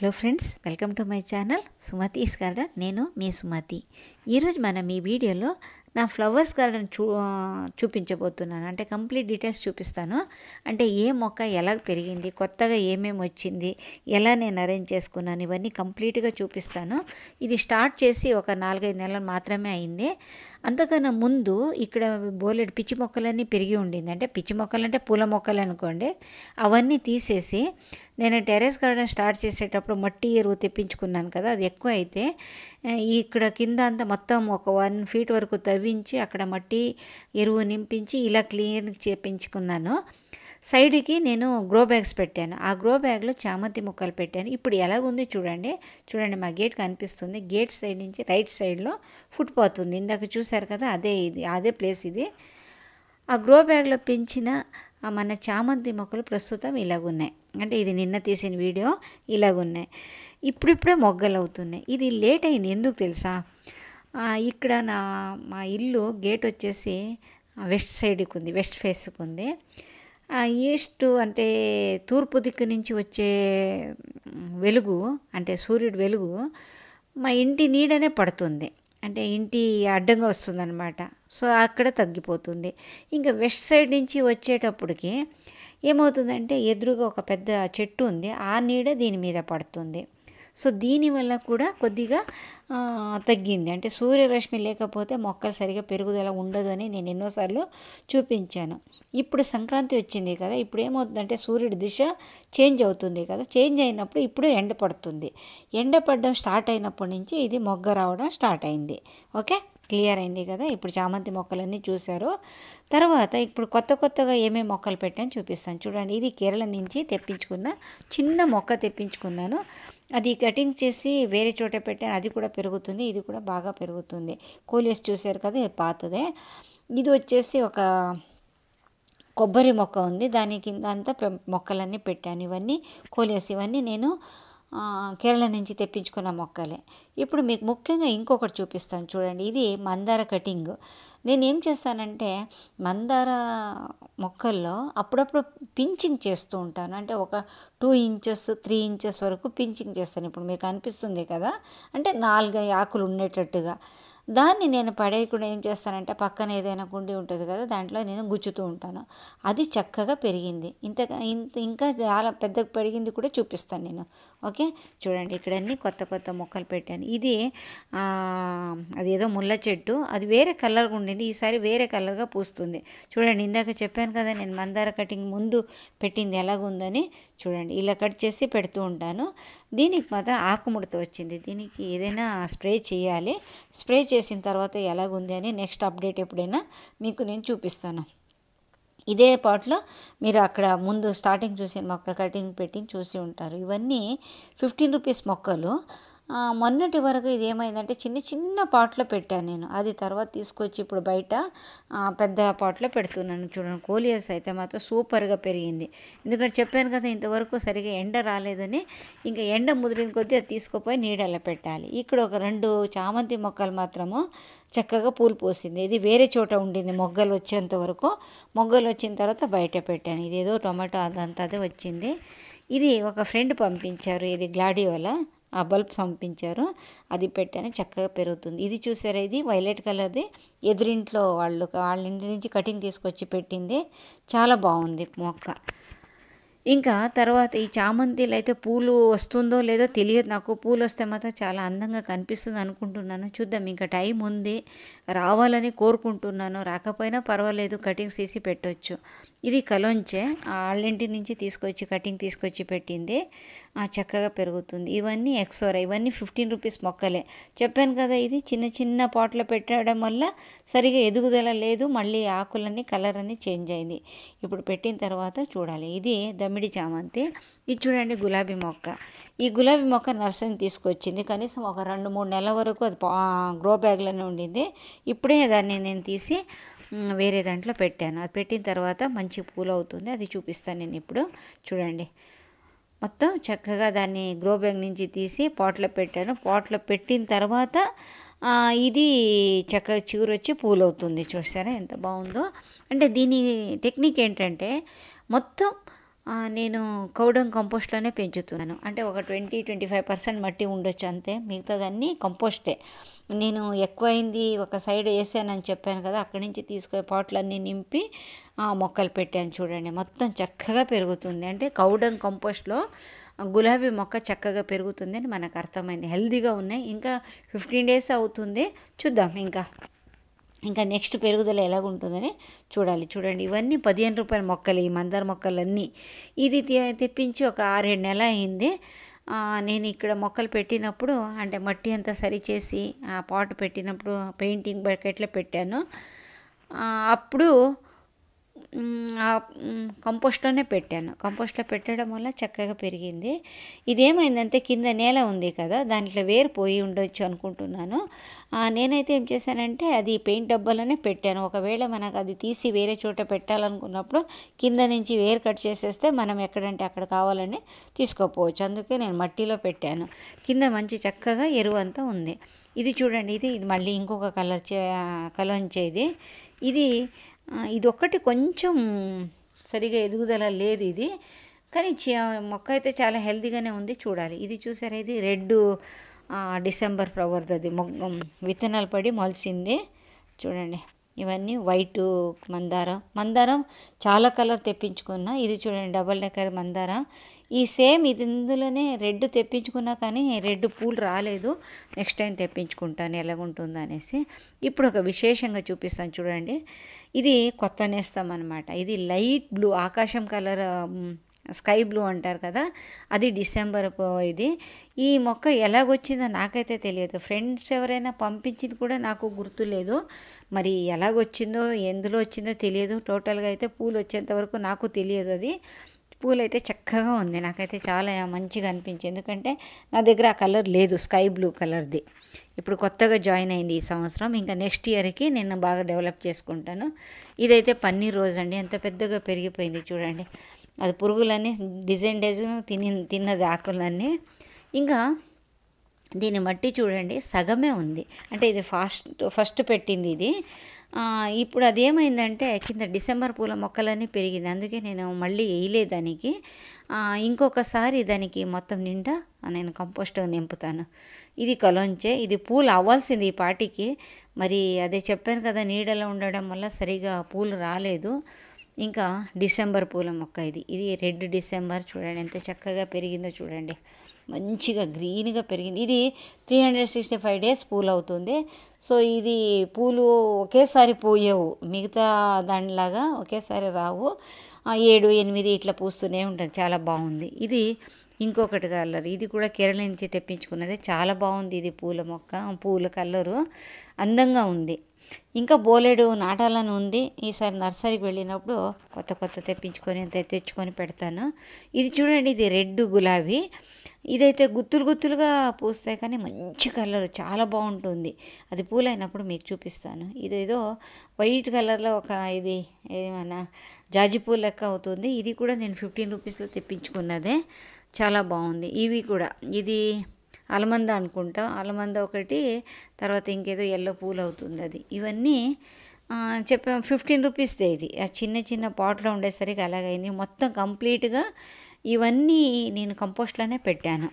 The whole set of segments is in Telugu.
hello friends welcome to my channel Sumathi is garden నేను మీ సుమతి ఈరోజు మనం ఈ వీడియోలో నా ఫ్లవర్స్ గార్డెన్ చూ చూపించబోతున్నాను అంటే కంప్లీట్ డీటెయిల్స్ చూపిస్తాను అంటే ఏ మొక్క ఎలా పెరిగింది కొత్తగా ఏమేమి వచ్చింది ఎలా నేను అరేంజ్ చేసుకున్నాను ఇవన్నీ కంప్లీట్గా చూపిస్తాను ఇది స్టార్ట్ చేసి ఒక నాలుగైదు నెలలు మాత్రమే అయింది అంతకన్నా ముందు ఇక్కడ బోలెడు పిచ్చి మొక్కలన్నీ పెరిగి ఉండింది అంటే పిచ్చి మొక్కలు అంటే పూల మొక్కలు అనుకోండి అవన్నీ తీసేసి నేను టెరెస్ గార్డెన్ స్టార్ట్ చేసేటప్పుడు మట్టి ఎరువు తెప్పించుకున్నాను కదా అది ఎక్కువ అయితే ఇక్కడ కింద అంతా మొత్తం ఒక వన్ ఫీట్ వరకు తవ్వి తవ్వించి అక్కడ మట్టి ఎరువు నింపించి ఇలా క్లీన్ చేపించుకున్నాను సైడ్కి నేను గ్రో బ్యాగ్స్ పెట్టాను ఆ గ్రో బ్యాగ్లో చామంతి మొక్కలు పెట్టాను ఇప్పుడు ఎలా ఉంది చూడండి చూడండి మా గేట్ కనిపిస్తుంది గేట్ సైడ్ నుంచి రైట్ సైడ్లో ఫుట్ పోతుంది ఇందాక చూశారు కదా అదే ఇది అదే ప్లేస్ ఇది ఆ గ్రో బ్యాగ్లో పెంచిన మన చామంతి మొక్కలు ప్రస్తుతం ఇలాగున్నాయి అంటే ఇది నిన్న తీసిన వీడియో ఇలాగున్నాయి ఇప్పుడిప్పుడే మొగ్గలు అవుతున్నాయి ఇది లేట్ అయింది ఎందుకు తెలుసా ఇక్కడ నా మా ఇల్లు గేట్ వచ్చేసి వెస్ట్ సైడ్కి ఉంది వెస్ట్ ఫేస్కి ఉంది ఈస్ట్ అంటే తూర్పు దిక్కు నుంచి వచ్చే వెలుగు అంటే సూర్యుడు వెలుగు మా ఇంటి నీడనే పడుతుంది అంటే ఇంటి అడ్డంగా వస్తుందన్నమాట సో అక్కడ తగ్గిపోతుంది ఇంకా వెస్ట్ సైడ్ నుంచి వచ్చేటప్పటికి ఏమవుతుందంటే ఎదురుగా ఒక పెద్ద చెట్టు ఉంది ఆ నీడ దీని మీద పడుతుంది సో దీనివల్ల కూడా కొద్దిగా తగ్గింది అంటే సూర్యరశ్మి లేకపోతే మొక్కలు సరిగా పెరుగుదల ఉండదు అని నేను ఎన్నోసార్లు చూపించాను ఇప్పుడు సంక్రాంతి వచ్చింది కదా ఇప్పుడు ఏమవుతుందంటే సూర్యుడి దిశ చేంజ్ అవుతుంది కదా చేంజ్ అయినప్పుడు ఇప్పుడు ఎండ పడుతుంది ఎండ పడడం స్టార్ట్ అయినప్పటి నుంచి ఇది మొగ్గ రావడం స్టార్ట్ అయింది ఓకే క్లియర్ అయింది కదా ఇప్పుడు చామంతి మొక్కలన్నీ చూశారు తర్వాత ఇప్పుడు కొత్త కొత్తగా ఏమేమి మొక్కలు పెట్టాను చూపిస్తాను చూడండి ఇది కేరళ నుంచి తెప్పించుకున్న చిన్న మొక్క తెప్పించుకున్నాను అది కటింగ్ చేసి వేరే చోట పెట్టాను అది కూడా పెరుగుతుంది ఇది కూడా బాగా పెరుగుతుంది కోలేసి చూసారు కదా ఇది పాతదే ఇది వచ్చేసి ఒక కొబ్బరి మొక్క ఉంది దాని కింద అంతా మొక్కలన్నీ పెట్టాను ఇవన్నీ కోలేసి ఇవన్నీ నేను కేరళ నుంచి తెప్పించుకున్న మొక్కలే ఇప్పుడు మీకు ముఖ్యంగా ఇంకొకటి చూపిస్తాను చూడండి ఇది మందార కటింగ్ నేను ఏం చేస్తానంటే మందార మొక్కల్లో అప్పుడప్పుడు పించింగ్ చేస్తూ ఉంటాను అంటే ఒక టూ ఇంచెస్ త్రీ ఇంచెస్ వరకు పించింగ్ చేస్తాను ఇప్పుడు మీకు అనిపిస్తుంది కదా అంటే నాలుగు ఆకులు ఉండేటట్టుగా దాన్ని నేను పడేయకుండా ఏం చేస్తానంటే పక్కన ఏదైనా గుండి ఉంటుంది కదా దాంట్లో నేను గుచ్చుతూ ఉంటాను అది చక్కగా పెరిగింది ఇంత ఇంత ఇంకా చాలా పెద్దగా పెరిగింది కూడా చూపిస్తాను నేను ఓకే చూడండి ఇక్కడ అన్ని కొత్త కొత్త మొక్కలు పెట్టాను ఇది అది ఏదో ముళ్ళ చెట్టు అది వేరే కలర్గా ఉండింది ఈసారి వేరే కలర్గా పూస్తుంది చూడండి ఇందాక చెప్పాను కదా నేను మందార కటింగ్ ముందు పెట్టింది ఎలాగుందని చూడండి ఇలా కట్ చేసి పెడుతూ ఉంటాను దీనికి మాత్రం ఆకుముడత వచ్చింది దీనికి ఏదైనా స్ప్రే చేయాలి స్ప్రే చేసి చేసిన తర్వాత ఎలాగుంది అని నెక్స్ట్ అప్డేట్ ఎప్పుడైనా మీకు నేను చూపిస్తాను ఇదే పాటలో మీరు అక్కడ ముందు స్టార్టింగ్ చూసిన మొక్క కటింగ్ పెట్టి చూసి ఉంటారు ఇవన్నీ ఫిఫ్టీన్ రూపీస్ మొక్కలు మొన్నటి వరకు ఇది ఏమైందంటే చిన్న చిన్న పాట్లో పెట్టాను నేను అది తర్వాత తీసుకొచ్చి ఇప్పుడు బయట పెద్ద పాట్లో పెడుతున్నాను చూడండి కోలియస్ అయితే మాత్రం సూపర్గా పెరిగింది ఎందుకంటే చెప్పాను కదా ఇంతవరకు సరిగా ఎండ రాలేదని ఇంకా ఎండ ముదిరిన కొద్దీ అది తీసుకుపోయి నీడలో పెట్టాలి ఇక్కడ ఒక రెండు చామంతి మొక్కలు మాత్రము చక్కగా పూలు పోసింది ఇది వేరే చోట ఉండింది మొగ్గలు వచ్చేంత వరకు మొగ్గలు వచ్చిన తర్వాత బయట పెట్టాను ఇది ఏదో టొమాటో అదంతా అదే వచ్చింది ఇది ఒక ఫ్రెండ్ పంపించారు ఇది గ్లాడియోలా ఆ బల్బ్ పంపించారు అది పెట్టాను చక్కగా పెరుగుతుంది ఇది చూసారా ఇది వైలెట్ కలర్ది ఎదురింట్లో వాళ్ళు వాళ్ళ ఇంటి నుంచి కటింగ్ తీసుకొచ్చి పెట్టింది చాలా బాగుంది మొక్క ఇంకా తర్వాత ఈ చామంతిలో అయితే పూలు వస్తుందో లేదో తెలియదు నాకు పూలు వస్తే మాత్రం చాలా అందంగా కనిపిస్తుంది అనుకుంటున్నాను చూద్దాం ఇంకా టైం ఉంది రావాలని కోరుకుంటున్నాను రాకపోయినా పర్వాలేదు కటింగ్ చేసి పెట్టవచ్చు ఇది కలోంచే ఆళ్ళింటి నుంచి తీసుకొచ్చి కటింగ్ తీసుకొచ్చి పెట్టింది చక్కగా పెరుగుతుంది ఇవన్నీ ఎక్సోరా ఇవన్నీ ఫిఫ్టీన్ రూపీస్ మొక్కలే చెప్పాను కదా ఇది చిన్న చిన్న పాట్లో పెట్టడం వల్ల సరిగా ఎదుగుదల లేదు మళ్ళీ ఆకులన్నీ కలర్ అని చేంజ్ అయింది ఇప్పుడు పెట్టిన తర్వాత చూడాలి ఇది దమ్ మామిడి చామంతి ఇది చూడండి గులాబీ మొక్క ఈ గులాబీ మొక్క నర్సరీని తీసుకొచ్చింది కనీసం ఒక రెండు మూడు నెలల వరకు అది గ్రో బ్యాగ్లోనే ఉండింది ఇప్పుడే దాన్ని నేను తీసి వేరే దాంట్లో పెట్టాను అది పెట్టిన తర్వాత మంచి పూలు అవుతుంది అది చూపిస్తాను నేను ఇప్పుడు చూడండి మొత్తం చక్కగా దాన్ని గ్రో బ్యాగ్ నుంచి తీసి పాట్లో పెట్టాను పాట్లో పెట్టిన తర్వాత ఇది చక్కగా చిగురు వచ్చి పూలు అవుతుంది చూసారా ఎంత బాగుందో అంటే దీని టెక్నిక్ ఏంటంటే మొత్తం నేను కౌడం కంపోస్ట్లోనే పెంచుతున్నాను అంటే ఒక ట్వంటీ ట్వంటీ ఫైవ్ పర్సెంట్ మట్టి ఉండొచ్చు అంతే మిగతాదన్నీ కంపోస్టే నేను ఎక్కువైంది ఒక సైడ్ వేసానని చెప్పాను కదా అక్కడి నుంచి తీసుకునే పాట్లన్నీ నింపి మొక్కలు పెట్టాను చూడండి మొత్తం చక్కగా పెరుగుతుంది అంటే కౌడం కంపోస్ట్లో గులాబీ మొక్క చక్కగా పెరుగుతుంది అని మనకు అర్థమైంది హెల్దీగా ఉన్నాయి ఇంకా ఫిఫ్టీన్ డేస్ అవుతుంది చూద్దాం ఇంకా ఇంకా నెక్స్ట్ పెరుగుదల ఉంటుందని చూడాలి చూడండి ఇవన్నీ పదిహేను రూపాయల మొక్కలు ఈ మందార మొక్కలన్నీ ఇది తెప్పించి ఒక ఆరేడు నెల అయింది నేను ఇక్కడ మొక్కలు పెట్టినప్పుడు అంటే మట్టి అంతా సరిచేసి ఆ పాట్ పెట్టినప్పుడు పెయింటింగ్ బకెట్లో పెట్టాను అప్పుడు కంపోస్ట్లోనే పెట్టాను కంపోస్ట్లో పెట్టడం వల్ల చక్కగా పెరిగింది ఇదేమైందంటే కింద నేల ఉంది కదా దాంట్లో వేరు పోయి ఉండొచ్చు అనుకుంటున్నాను నేనైతే ఏం చేశానంటే అది పెయింట్ డబ్బాలోనే పెట్టాను ఒకవేళ మనకు అది తీసి వేరే చోట పెట్టాలనుకున్నప్పుడు కింద నుంచి వేరు కట్ చేసేస్తే మనం ఎక్కడంటే అక్కడ కావాలని తీసుకోపోవచ్చు అందుకే నేను మట్టిలో పెట్టాను కింద మంచి చక్కగా ఎరువు అంతా ఉంది ఇది చూడండి ఇది ఇది మళ్ళీ ఇంకొక కలర్ చే కలంచేది ఇది ఇది ఒక్కటి కొంచెం సరిగా ఎదుగుదల లేదు ఇది కానీ మొక్క అయితే చాలా హెల్తీగానే ఉంది చూడాలి ఇది చూసారా ఇది రెడ్ డిసెంబర్ ఫ్లవర్ది అది మొగ్గ విత్తనాలు పడి మొలిసింది చూడండి ఇవన్నీ వైట్ మందారం మందారం చాలా కలర్ తెప్పించుకున్నా ఇది చూడండి డబల్ డెక్కర్ మందారం ఈ సేమ్ ఇది ఇందులోనే రెడ్ తెప్పించుకున్నా కానీ రెడ్ పూలు రాలేదు నెక్స్ట్ టైం తెప్పించుకుంటాను ఎలాగుంటుందో అనేసి ఇప్పుడు ఒక విశేషంగా చూపిస్తాను చూడండి ఇది కొత్త నేస్తాం అనమాట ఇది లైట్ బ్లూ ఆకాశం కలర్ స్కై బ్లూ అంటారు కదా అది డిసెంబర్ ఇది ఈ మొక్క ఎలాగొచ్చిందో నాకైతే తెలియదు ఫ్రెండ్స్ ఎవరైనా పంపించింది కూడా నాకు గుర్తు లేదు మరి ఎలాగొచ్చిందో ఎందులో వచ్చిందో తెలియదు టోటల్గా అయితే పూలు వచ్చేంత వరకు నాకు తెలియదు అది పూలు అయితే చక్కగా ఉంది నాకైతే చాలా మంచిగా అనిపించింది ఎందుకంటే నా దగ్గర ఆ కలర్ లేదు స్కై బ్లూ కలర్ది ఇప్పుడు కొత్తగా జాయిన్ అయింది ఈ సంవత్సరం ఇంకా నెక్స్ట్ ఇయర్కి నేను బాగా డెవలప్ చేసుకుంటాను ఇదైతే పన్నీర్ రోజు అండి ఎంత పెద్దగా పెరిగిపోయింది చూడండి అది పురుగులన్నీ డిజైన్ డిజైన్ తిని తిన్నది ఆకులన్నీ ఇంకా దీన్ని మట్టి చూడండి సగమే ఉంది అంటే ఇది ఫాస్ట్ ఫస్ట్ పెట్టింది ఇది ఇప్పుడు అది ఏమైందంటే కింద డిసెంబర్ పూల మొక్కలన్నీ పెరిగింది అందుకే నేను మళ్ళీ వేయలే దానికి ఇంకొకసారి దానికి మొత్తం నిండా నేను కంపోస్ట్ నింపుతాను ఇది కలోంచే ఇది పూలు అవ్వాల్సింది ఈ పాటికి మరి అదే చెప్పాను కదా నీడలో ఉండడం వల్ల సరిగా పూలు రాలేదు ఇంకా డిసెంబర్ పూల మొక్క ఇది ఇది రెడ్ డిసెంబర్ చూడండి ఎంత చక్కగా పెరిగిందో చూడండి మంచిగా గ్రీన్గా పెరిగింది ఇది three hundred sixty five days పూలు అవుతుంది సో ఇది పూలు ఒకేసారి పోయేవు మిగతా దానిలాగా ఒకేసారి రావు ఏడు ఎనిమిది ఇట్లా పూస్తూనే ఉంటుంది చాలా బాగుంది ఇది ఇంకొకటి కలర్ ఇది కూడా కేరళ నుంచి తెప్పించుకున్నదే చాలా బాగుంది ఇది పూల మొక్క పూల కలరు అందంగా ఉంది ఇంకా బోలెడు నాటాలని ఉంది ఈసారి నర్సరీకి వెళ్ళినప్పుడు కొత్త కొత్త తెప్పించుకొని తెచ్చుకొని పెడతాను ఇది చూడండి ఇది రెడ్ గులాబీ ఇదైతే గుత్తులు గుత్తులుగా పూస్తాయి కానీ మంచి కలర్ చాలా బాగుంటుంది అది పూలైనప్పుడు మీకు చూపిస్తాను ఇదేదో వైట్ కలర్లో ఒక ఇది ఏమైనా జాజి పూలు లెక్క అవుతుంది ఇది కూడా నేను ఫిఫ్టీన్ రూపీస్లో తెప్పించుకున్నదే చాలా బాగుంది ఇవి కూడా ఇది అలమంద అనుకుంటాం అలమంద ఒకటి తర్వాత ఇంకేదో ఎల్లో పూలు అవుతుంది అది ఇవన్నీ చెప్పాం ఫిఫ్టీన్ రూపీస్దే ఇది ఆ చిన్న చిన్న పాట్లో ఉండేసరికి అలాగైంది మొత్తం కంప్లీట్గా ఇవన్నీ నేను కంపోస్ట్లోనే పెట్టాను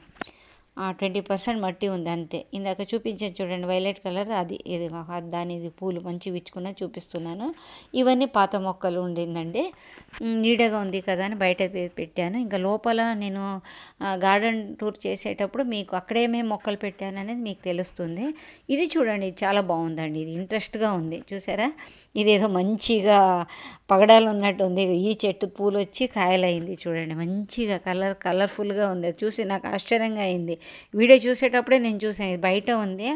ట్వంటీ పర్సెంట్ మట్టి ఉంది అంతే ఇందాక చూపించాను చూడండి వైలెట్ కలర్ అది ఇది దాని పూలు మంచి విచ్చుకున్న చూపిస్తున్నాను ఇవన్నీ పాత మొక్కలు ఉండిందండి నీడగా ఉంది కదా అని బయట పెట్టాను ఇంకా లోపల నేను గార్డెన్ టూర్ చేసేటప్పుడు మీకు మేము మొక్కలు పెట్టాను అనేది మీకు తెలుస్తుంది ఇది చూడండి చాలా బాగుందండి ఇది ఇంట్రెస్ట్గా ఉంది చూసారా ఇదేదో మంచిగా పగడాలు ఉన్నట్టు ఉంది ఈ చెట్టు పూలు వచ్చి కాయలైంది చూడండి మంచిగా కలర్ కలర్ఫుల్గా ఉంది చూసి నాకు ఆశ్చర్యంగా అయింది వీడియో చూసేటప్పుడే నేను చూసాను ఇది బయట ఉంది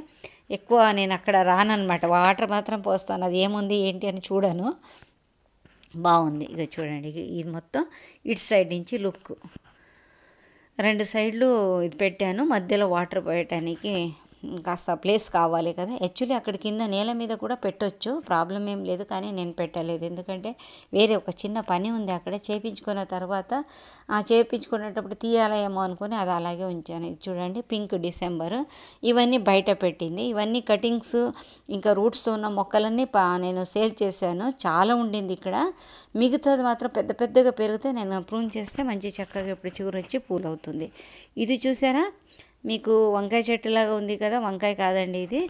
ఎక్కువ నేను అక్కడ రానమాట వాటర్ మాత్రం పోస్తాను అది ఏముంది ఏంటి అని చూడను బాగుంది ఇక చూడండి ఇది మొత్తం ఇటు సైడ్ నుంచి లుక్ రెండు సైడ్లు ఇది పెట్టాను మధ్యలో వాటర్ పోయటానికి కాస్త ప్లేస్ కావాలి కదా యాక్చువల్లీ అక్కడ కింద నేల మీద కూడా పెట్టొచ్చు ప్రాబ్లం ఏం లేదు కానీ నేను పెట్టలేదు ఎందుకంటే వేరే ఒక చిన్న పని ఉంది అక్కడ చేపించుకున్న తర్వాత ఆ చేపించుకునేటప్పుడు తీయాలేమో అనుకుని అది అలాగే ఉంచాను చూడండి పింక్ డిసెంబర్ ఇవన్నీ బయట పెట్టింది ఇవన్నీ కటింగ్స్ ఇంకా రూట్స్ ఉన్న మొక్కలన్నీ నేను సేల్ చేశాను చాలా ఉండింది ఇక్కడ మిగతాది మాత్రం పెద్ద పెద్దగా పెరిగితే నేను ప్రూన్ చేస్తే మంచి చక్కగా ఇప్పుడు చిగురు వచ్చి అవుతుంది ఇది చూసారా మీకు వంకాయ చెట్టులాగా ఉంది కదా వంకాయ కాదండి ఇది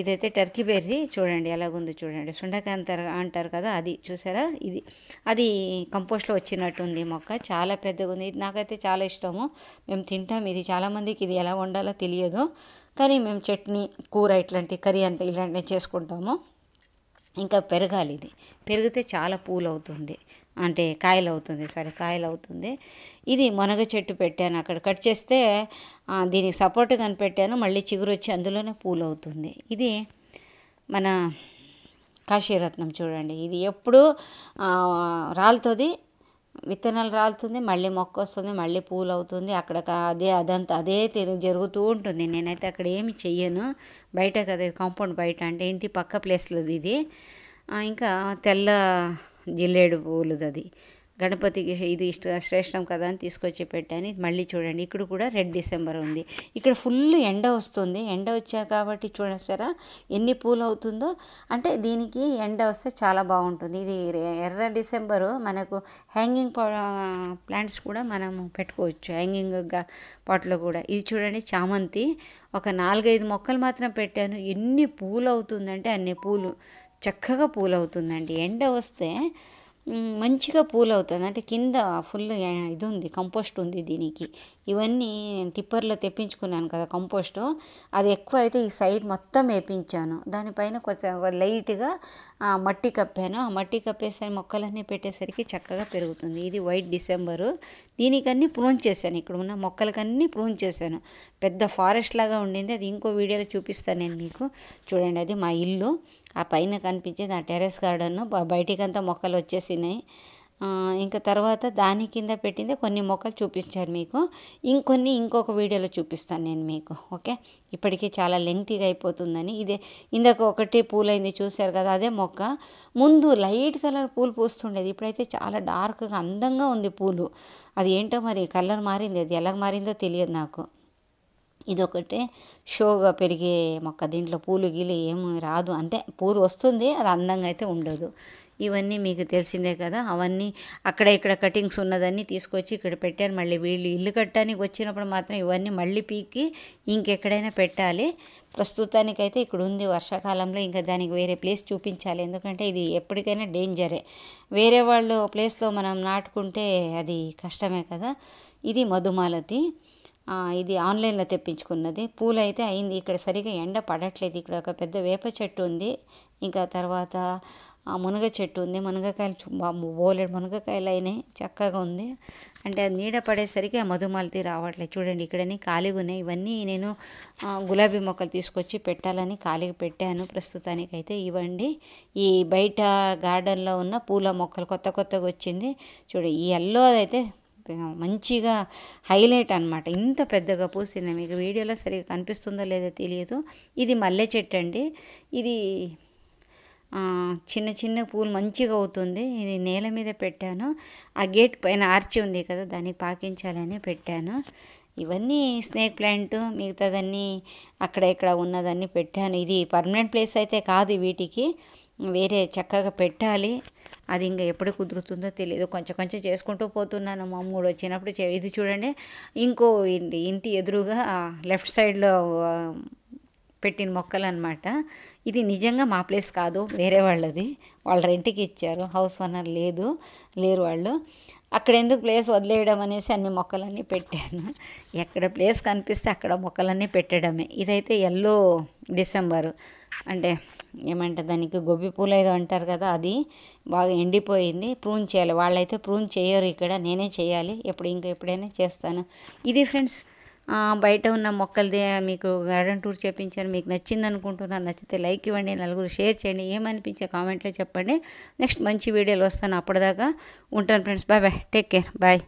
ఇదైతే టర్కీ బెర్రీ చూడండి ఎలాగుంది చూడండి సుండకాయ అంత అంటారు కదా అది చూసారా ఇది అది కంపోస్ట్లో వచ్చినట్టుంది మొక్క చాలా పెద్దగా ఉంది ఇది నాకైతే చాలా ఇష్టము మేము తింటాం ఇది చాలామందికి ఇది ఎలా వండాలో తెలియదు కానీ మేము చట్నీ కూర ఇట్లాంటి కర్రీ అంత ఇలాంటివి చేసుకుంటాము ఇంకా పెరగాలి ఇది పెరిగితే చాలా పూలు అవుతుంది అంటే కాయలు అవుతుంది సారీ కాయలు అవుతుంది ఇది మునగ చెట్టు పెట్టాను అక్కడ కట్ చేస్తే దీనికి సపోర్ట్ కనిపెట్టాను మళ్ళీ చిగురు వచ్చి అందులోనే పూలు అవుతుంది ఇది మన కాశీరత్నం చూడండి ఇది ఎప్పుడు రాలుతుంది విత్తనాలు రాలుతుంది మళ్ళీ మొక్క వస్తుంది మళ్ళీ పూలు అవుతుంది అక్కడ అదే అదంతా అదే తిరుగు జరుగుతూ ఉంటుంది నేనైతే అక్కడ ఏమి చెయ్యను బయట కదా కాంపౌండ్ బయట అంటే ఇంటి పక్క ప్లేస్లో ఇది ఇంకా తెల్ల జిల్లేడు పూలది అది గణపతికి ఇది ఇష్ట శ్రేష్టం కదా అని తీసుకొచ్చి పెట్టాను ఇది మళ్ళీ చూడండి ఇక్కడ కూడా రెడ్ డిసెంబర్ ఉంది ఇక్కడ ఫుల్ ఎండ వస్తుంది ఎండ వచ్చా కాబట్టి చూడసారా ఎన్ని పూలు అవుతుందో అంటే దీనికి ఎండ వస్తే చాలా బాగుంటుంది ఇది ఎర్ర డిసెంబరు మనకు హ్యాంగింగ్ ప్లాంట్స్ కూడా మనము పెట్టుకోవచ్చు హ్యాంగింగ్ పాటలో కూడా ఇది చూడండి చామంతి ఒక నాలుగైదు మొక్కలు మాత్రం పెట్టాను ఎన్ని పూలు అవుతుందంటే అన్ని పూలు చక్కగా పూలు అవుతుందండి ఎండ వస్తే మంచిగా పూలు అవుతుంది అంటే కింద ఫుల్ ఇది ఉంది కంపోస్ట్ ఉంది దీనికి ఇవన్నీ నేను టిప్పర్లో తెప్పించుకున్నాను కదా కంపోస్ట్ అది ఎక్కువ అయితే ఈ సైడ్ మొత్తం వేపించాను దానిపైన కొంచెం లైట్గా మట్టి కప్పాను ఆ మట్టి కప్పేసరి మొక్కలన్నీ పెట్టేసరికి చక్కగా పెరుగుతుంది ఇది వైట్ డిసెంబరు దీనికన్నీ ప్రూన్ చేశాను ఇక్కడ ఉన్న మొక్కలకన్నీ ప్రూన్ చేశాను పెద్ద ఫారెస్ట్ లాగా ఉండింది అది ఇంకో వీడియోలో చూపిస్తాను నేను మీకు చూడండి అది మా ఇల్లు ఆ పైన కనిపించేది ఆ టెరెస్ గార్డెన్ బయటికి అంతా మొక్కలు వచ్చేసినాయి ఇంకా తర్వాత దాని కింద పెట్టింది కొన్ని మొక్కలు చూపించారు మీకు ఇంకొన్ని ఇంకొక వీడియోలో చూపిస్తాను నేను మీకు ఓకే ఇప్పటికీ చాలా లెంగ్తీగా అయిపోతుందని ఇదే ఇందాక ఒకటి పూలైంది చూశారు కదా అదే మొక్క ముందు లైట్ కలర్ పూలు పూస్తుండేది ఇప్పుడైతే చాలా డార్క్గా అందంగా ఉంది పూలు అది ఏంటో మరి కలర్ మారింది అది ఎలా మారిందో తెలియదు నాకు ఇదొకటే షోగా పెరిగే మొక్క దీంట్లో పూలు గీలు ఏమి రాదు అంటే పూలు వస్తుంది అది అందంగా అయితే ఉండదు ఇవన్నీ మీకు తెలిసిందే కదా అవన్నీ అక్కడ ఇక్కడ కటింగ్స్ ఉన్నదన్నీ తీసుకొచ్చి ఇక్కడ పెట్టారు మళ్ళీ వీళ్ళు ఇల్లు కట్టడానికి వచ్చినప్పుడు మాత్రం ఇవన్నీ మళ్ళీ పీకి ఇంకెక్కడైనా పెట్టాలి ప్రస్తుతానికైతే ఇక్కడ ఉంది వర్షాకాలంలో ఇంకా దానికి వేరే ప్లేస్ చూపించాలి ఎందుకంటే ఇది ఎప్పటికైనా డేంజరే వేరే వాళ్ళు ప్లేస్లో మనం నాటుకుంటే అది కష్టమే కదా ఇది మధుమాలతి ఇది ఆన్లైన్లో తెప్పించుకున్నది పూలు అయితే అయింది ఇక్కడ సరిగా ఎండ పడట్లేదు ఇక్కడ ఒక పెద్ద వేప చెట్టు ఉంది ఇంకా తర్వాత మునగ చెట్టు ఉంది మునగకాయలు బోలెడు మునగకాయలు అయినాయి చక్కగా ఉంది అంటే అది నీడ పడేసరికి ఆ మధుమాలతి రావట్లేదు చూడండి ఇక్కడనే ఖాళీగా ఉన్నాయి ఇవన్నీ నేను గులాబీ మొక్కలు తీసుకొచ్చి పెట్టాలని ఖాళీగా పెట్టాను ప్రస్తుతానికైతే ఇవ్వండి ఈ బయట గార్డెన్లో ఉన్న పూల మొక్కలు కొత్త కొత్తగా వచ్చింది చూడండి ఈ ఎల్లో అయితే మంచిగా హైలైట్ అనమాట ఇంత పెద్దగా పూసింది మీకు వీడియోలో సరిగా కనిపిస్తుందో లేదో తెలియదు ఇది మల్లె చెట్టు అండి ఇది చిన్న చిన్న పూలు మంచిగా అవుతుంది ఇది నేల మీద పెట్టాను ఆ గేట్ పైన ఆర్చి ఉంది కదా దాన్ని పాకించాలని పెట్టాను ఇవన్నీ స్నేక్ ప్లాంట్ మిగతాదన్నీ అక్కడ ఇక్కడ ఉన్నదన్నీ పెట్టాను ఇది పర్మనెంట్ ప్లేస్ అయితే కాదు వీటికి వేరే చక్కగా పెట్టాలి అది ఇంకా ఎప్పుడు కుదురుతుందో తెలియదు కొంచెం కొంచెం చేసుకుంటూ పోతున్నాను మా మూడు వచ్చినప్పుడు ఇది చూడండి ఇంకో ఇంటి ఇంటి ఎదురుగా లెఫ్ట్ సైడ్లో పెట్టిన మొక్కలు అనమాట ఇది నిజంగా మా ప్లేస్ కాదు వేరే వాళ్ళది వాళ్ళ రెంట్కి ఇచ్చారు హౌస్ ఓనర్ లేదు లేరు వాళ్ళు అక్కడ ఎందుకు ప్లేస్ వదిలేయడం అనేసి అన్ని మొక్కలన్నీ పెట్టాను ఎక్కడ ప్లేస్ కనిపిస్తే అక్కడ మొక్కలన్నీ పెట్టడమే ఇదైతే ఎల్లో డిసెంబరు అంటే ఏమంటారు దానికి గొబ్బి పూలు ఏదో అంటారు కదా అది బాగా ఎండిపోయింది ప్రూన్ చేయాలి వాళ్ళైతే ప్రూన్ చేయరు ఇక్కడ నేనే చేయాలి ఎప్పుడు ఇంకా ఎప్పుడైనా చేస్తాను ఇది ఫ్రెండ్స్ బయట ఉన్న మొక్కలది మీకు గార్డెన్ టూర్ చేపించాను మీకు నచ్చింది అనుకుంటున్నాను నచ్చితే లైక్ ఇవ్వండి నలుగురు షేర్ చేయండి ఏమనిపించే కామెంట్లో చెప్పండి నెక్స్ట్ మంచి వీడియోలు వస్తాను అప్పటిదాకా ఉంటాను friends bye bye take care bye